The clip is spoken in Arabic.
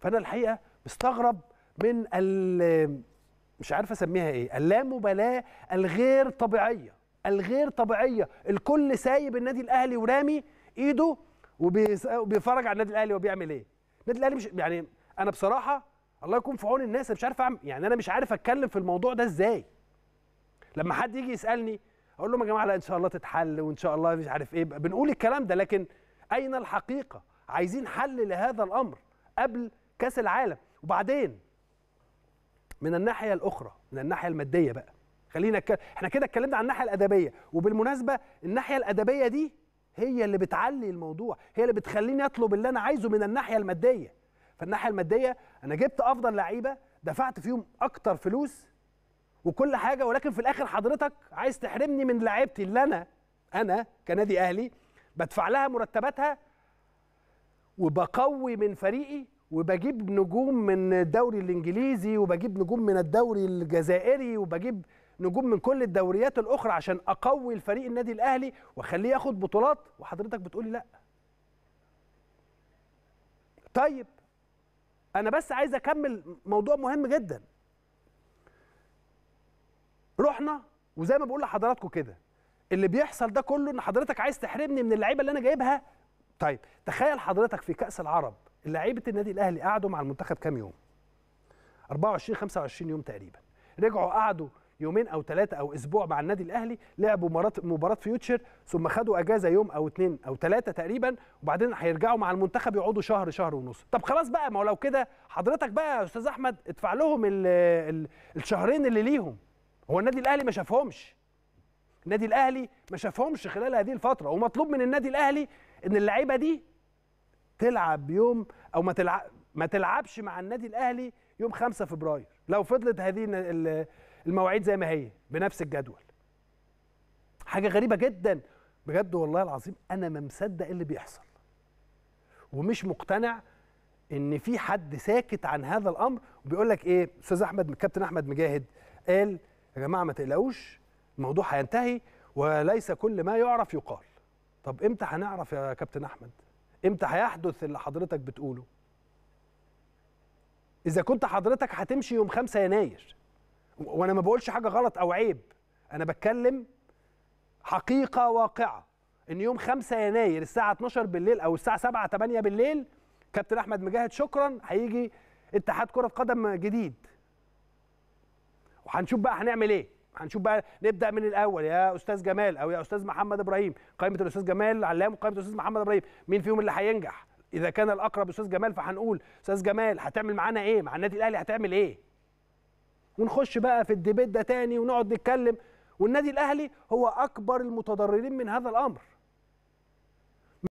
فانا الحقيقه مستغرب من ال مش عارف اسميها ايه اللامبالاه الغير طبيعيه الغير طبيعيه الكل سايب النادي الاهلي ورامي ايده وبيتفرج على النادي الاهلي وبيعمل ايه النادي الاهلي مش يعني انا بصراحه الله يكون في عون الناس مش عارف اعمل يعني انا مش عارف اتكلم في الموضوع ده ازاي لما حد يجي يسالني اقول لهم يا جماعه لا ان شاء الله تتحل وان شاء الله مش عارف ايه بنقول الكلام ده لكن اين الحقيقه عايزين حل لهذا الامر قبل كاس العالم وبعدين من الناحيه الاخرى من الناحيه الماديه بقى خلينا ك... احنا كده اتكلمنا عن الناحيه الادبيه وبالمناسبه الناحيه الادبيه دي هي اللي بتعلي الموضوع هي اللي بتخليني اطلب اللي انا عايزه من الناحيه الماديه فالناحيه الماديه انا جبت افضل لعيبه دفعت فيهم اكتر فلوس وكل حاجه ولكن في الاخر حضرتك عايز تحرمني من لعيبتي اللي انا انا كنادي اهلي بدفع لها مرتباتها وبقوي من فريقي وبجيب نجوم من الدوري الانجليزي وبجيب نجوم من الدوري الجزائري وبجيب نجوم من كل الدوريات الاخرى عشان اقوي الفريق النادي الاهلي واخليه ياخد بطولات وحضرتك بتقولي لا طيب انا بس عايز اكمل موضوع مهم جدا رحنا وزي ما بقول لحضراتكم كده اللي بيحصل ده كله ان حضرتك عايز تحرمني من اللعيبه اللي انا جايبها طيب تخيل حضرتك في كاس العرب لعيبه النادي الاهلي قعدوا مع المنتخب كام يوم 24 25 يوم تقريبا رجعوا قعدوا يومين او ثلاثه او اسبوع مع النادي الاهلي لعبوا مباراه مباراه فيوتشر ثم خدوا اجازه يوم او اثنين او ثلاثه تقريبا وبعدين هيرجعوا مع المنتخب يقعدوا شهر شهر ونص طب خلاص بقى ما هو لو كده حضرتك بقى يا استاذ احمد ادفع لهم الـ الـ الشهرين اللي ليهم هو النادي الاهلي ما شافهمش النادي الاهلي ما شافهمش خلال هذه الفتره ومطلوب من النادي الاهلي ان اللعيبه دي تلعب يوم او ما تلعب ما تلعبش مع النادي الاهلي يوم 5 فبراير لو فضلت هذه المواعيد زي ما هي بنفس الجدول حاجه غريبه جدا بجد والله العظيم انا ما مصدق إيه اللي بيحصل ومش مقتنع ان في حد ساكت عن هذا الامر وبيقول لك ايه استاذ احمد كابتن احمد مجاهد قال يا جماعه ما تقلقوش الموضوع هينتهي وليس كل ما يعرف يقال طب امتى هنعرف يا كابتن احمد امتى هيحدث اللي حضرتك بتقوله اذا كنت حضرتك هتمشي يوم 5 يناير وانا ما بقولش حاجه غلط او عيب انا بتكلم حقيقه واقعه ان يوم 5 يناير الساعه 12 بالليل او الساعه 7 8 بالليل كابتن احمد مجاهد شكرا هيجي اتحاد كره قدم جديد وهنشوف بقى هنعمل ايه هنشوف بقى نبدا من الاول يا استاذ جمال او يا استاذ محمد ابراهيم قائمه الاستاذ جمال علام وقائمه الاستاذ محمد ابراهيم مين فيهم اللي هينجح اذا كان الاقرب استاذ جمال فهنقول استاذ جمال هتعمل معانا ايه مع النادي الاهلي هتعمل ايه ونخش بقى في الديبيت ده تاني ونقعد نتكلم والنادي الاهلي هو اكبر المتضررين من هذا الامر